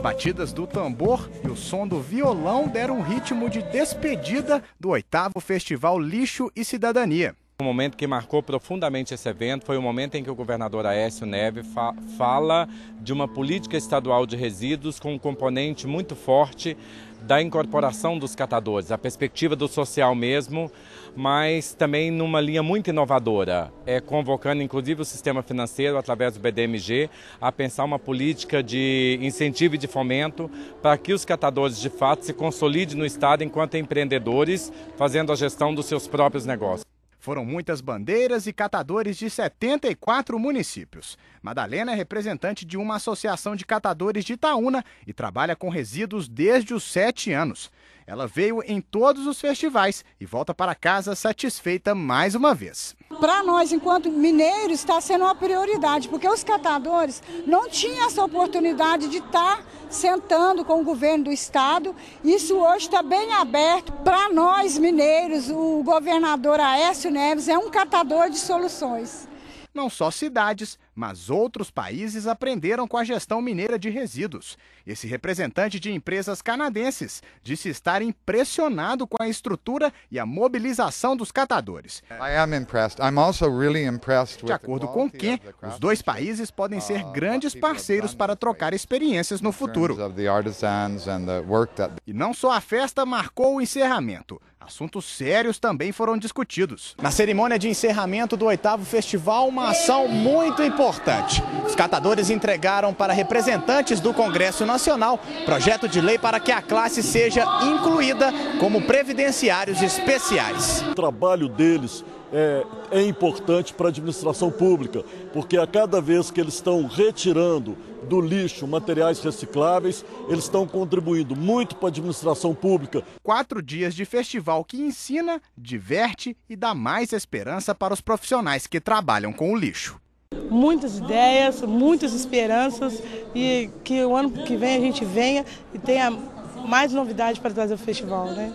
batidas do tambor e o som do violão deram um ritmo de despedida do oitavo Festival Lixo e Cidadania. O momento que marcou profundamente esse evento foi o momento em que o governador Aécio Neve fa fala de uma política estadual de resíduos com um componente muito forte da incorporação dos catadores, a perspectiva do social mesmo, mas também numa linha muito inovadora, é convocando inclusive o sistema financeiro através do BDMG a pensar uma política de incentivo e de fomento para que os catadores de fato se consolidem no estado enquanto empreendedores, fazendo a gestão dos seus próprios negócios. Foram muitas bandeiras e catadores de 74 municípios. Madalena é representante de uma associação de catadores de Itaúna e trabalha com resíduos desde os 7 anos. Ela veio em todos os festivais e volta para casa satisfeita mais uma vez. Para nós, enquanto mineiros, está sendo uma prioridade, porque os catadores não tinham essa oportunidade de estar tá sentando com o governo do estado. Isso hoje está bem aberto para nós mineiros. O governador Aécio Neves é um catador de soluções. Não só cidades, mas outros países aprenderam com a gestão mineira de resíduos. Esse representante de empresas canadenses disse estar impressionado com a estrutura e a mobilização dos catadores. De acordo com o que, os dois países podem ser uh, grandes parceiros para trocar experiências no futuro. E não só a festa marcou o encerramento. Assuntos sérios também foram discutidos. Na cerimônia de encerramento do oitavo festival, uma ação muito importante catadores entregaram para representantes do Congresso Nacional projeto de lei para que a classe seja incluída como previdenciários especiais. O trabalho deles é, é, importante para a administração pública, porque a cada vez que eles estão retirando do lixo materiais recicláveis, eles estão contribuindo muito para a administração pública. Quatro dias de festival que ensina, diverte e dá mais esperança para os profissionais que trabalham com o lixo. Muitas ideias, muitas esperanças e que o ano que vem a gente venha e tenha mais novidade para trazer o festival, né?